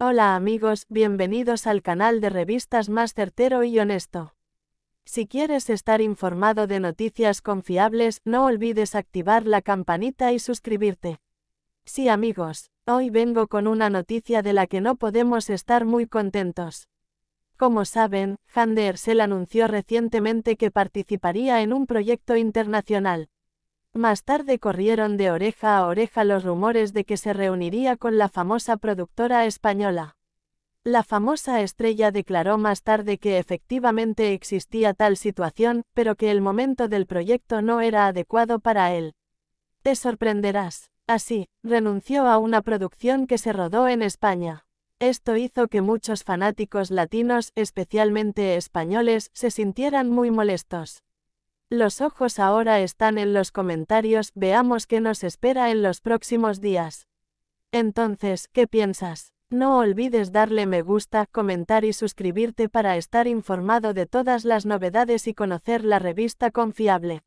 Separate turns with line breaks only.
Hola amigos, bienvenidos al canal de revistas más certero y honesto. Si quieres estar informado de noticias confiables, no olvides activar la campanita y suscribirte. Sí amigos, hoy vengo con una noticia de la que no podemos estar muy contentos. Como saben, Hande anunció recientemente que participaría en un proyecto internacional. Más tarde corrieron de oreja a oreja los rumores de que se reuniría con la famosa productora española. La famosa estrella declaró más tarde que efectivamente existía tal situación, pero que el momento del proyecto no era adecuado para él. Te sorprenderás. Así, renunció a una producción que se rodó en España. Esto hizo que muchos fanáticos latinos, especialmente españoles, se sintieran muy molestos. Los ojos ahora están en los comentarios, veamos qué nos espera en los próximos días. Entonces, ¿qué piensas? No olvides darle me gusta, comentar y suscribirte para estar informado de todas las novedades y conocer la revista confiable.